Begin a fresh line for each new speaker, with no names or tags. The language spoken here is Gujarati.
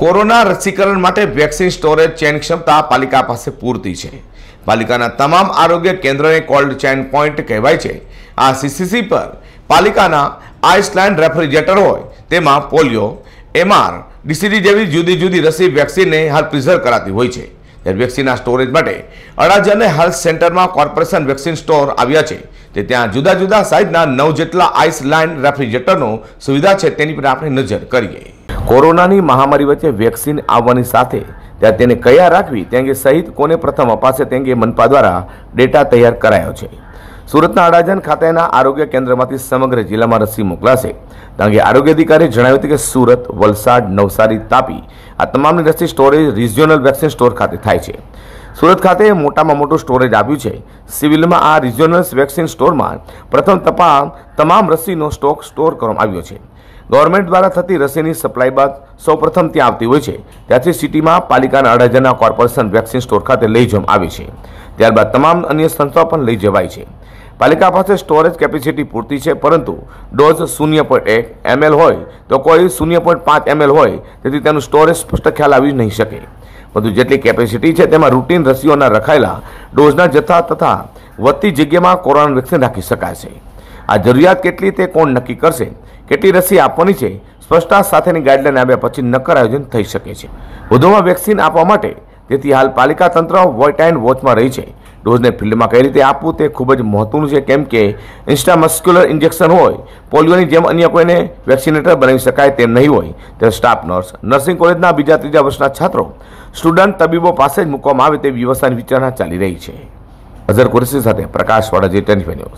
કોરોના રસીકરણ માટે વેક્સિન સ્ટોરેજ ચેન ક્ષમતા પાલિકા પાસે પૂરતી છે પાલિકાના તમામ આરોગ્ય કેન્દ્રને કોલ્ડ ચેન પોઈન્ટ કહેવાય છે આ સીસીસી પર પાલિકાના આઇસલેન્ડ રેફ્રિજરેટર હોય તેમાં પોલિયો એમઆર ડીસીડી જેવી જુદી જુદી રસી વેક્સિનને હાલ પ્રિઝર્વ કરાતી હોય છે ત્યારે વેક્સિનના સ્ટોરેજ માટે અડાજણ હેલ્થ સેન્ટરમાં કોર્પોરેશન વેક્સિન સ્ટોર આવ્યા છે તે ત્યાં જુદા જુદા સાઇઝના નવ જેટલા આઇસલેન્ડ રેફ્રિજરેટરનો સુવિધા છે તેની પર આપણે નજર કરીએ કોરોનાની મહામારી વચ્ચે વેક્સિન આવવાની સાથે ત્યાં તેને કયા રાખવી તે અંગે સહિત કોને પ્રથમ અપાશે તે અંગે મનપા દ્વારા ડેટા તૈયાર કરાયો છે સુરતના અડાજણ ખાતેના આરોગ્ય કેન્દ્રમાંથી સમગ્ર જિલ્લામાં રસી મોકલાશે તે કે આરોગ્ય અધિકારીએ જણાવ્યું હતું કે સુરત વલસાડ નવસારી તાપી આ તમામની રસી સ્ટોરેજ રિજિયોનલ વેક્સિન સ્ટોર ખાતે થાય છે સુરત ખાતે મોટામાં મોટું સ્ટોરેજ આપ્યું છે સિવિલમાં આ રિજિયોનલ વેક્સિન સ્ટોરમાં પ્રથમ તપા તમામ રસીનો સ્ટોક સ્ટોર કરવામાં આવ્યો છે ગવર્મેન્ટ દ્વારા થતી રસીની સપ્લાય બાદ સૌપ્રથમ ત્યાં આવતી હોય છે ત્યાંથી સિટીમાં પાલિકાના અઢાર કોર્પોરેશન વેક્સિન સ્ટોર ખાતે લઈ જવામાં આવે છે ત્યારબાદ તમામ અન્ય સંસ્થાઓ પણ લઈ જવાય છે પાલિકા પાસે સ્ટોરેજ કેપેસિટી પૂરતી છે પરંતુ ડોઝ શૂન્ય પોઈન્ટ એક એમએલ હોય તો કોઈ શૂન્ય પોઈન્ટ પાંચ એમએલ હોય તેથી તેનું સ્ટોરેજ સ્પષ્ટ ખ્યાલ આવી નહીં શકે બધું જેટલી કેપેસિટી છે તેમાં રૂટીન રસીઓના રખાયેલા ડોઝના જથ્થા તથા વધતી જગ્યામાં કોરોના વેક્સિન રાખી શકાય છે આ જરૂરિયાત કેટલી તે કોણ નક્કી કરશે કેટલી રસી આપવાની છે સ્પષ્ટતા સાથેની ગાઈડલાઈન આવ્યા પછી નક્કર આયોજન થઈ શકે છે વધુમાં વેક્સિન આપવા માટે તેથી હાલ પાલિકા તંત્ર વોટ એન્ડ વોચમાં રહી છે ડોઝને ફિલ્ડમાં કઈ રીતે આપવું તે ખૂબ જ મહત્વનું છે કેમ કે ઇન્સ્ટામસ્ક્યુલર ઇન્જેક્શન હોય પોલિયોની જેમ અન્ય કોઈને વેક્સિનેટર બનાવી શકાય તેમ નહીં હોય ત્યારે સ્ટાફ નર્સ નર્સિંગ કોલેજના બીજા ત્રીજા વર્ષના છાત્રો સ્ટુડન્ટ તબીબો પાસે જ મૂકવામાં આવે તે વ્યવસ્થાની વિચારણા ચાલી રહી છે અઝર કુરેશી સાથે પ્રકાશ વાડા જે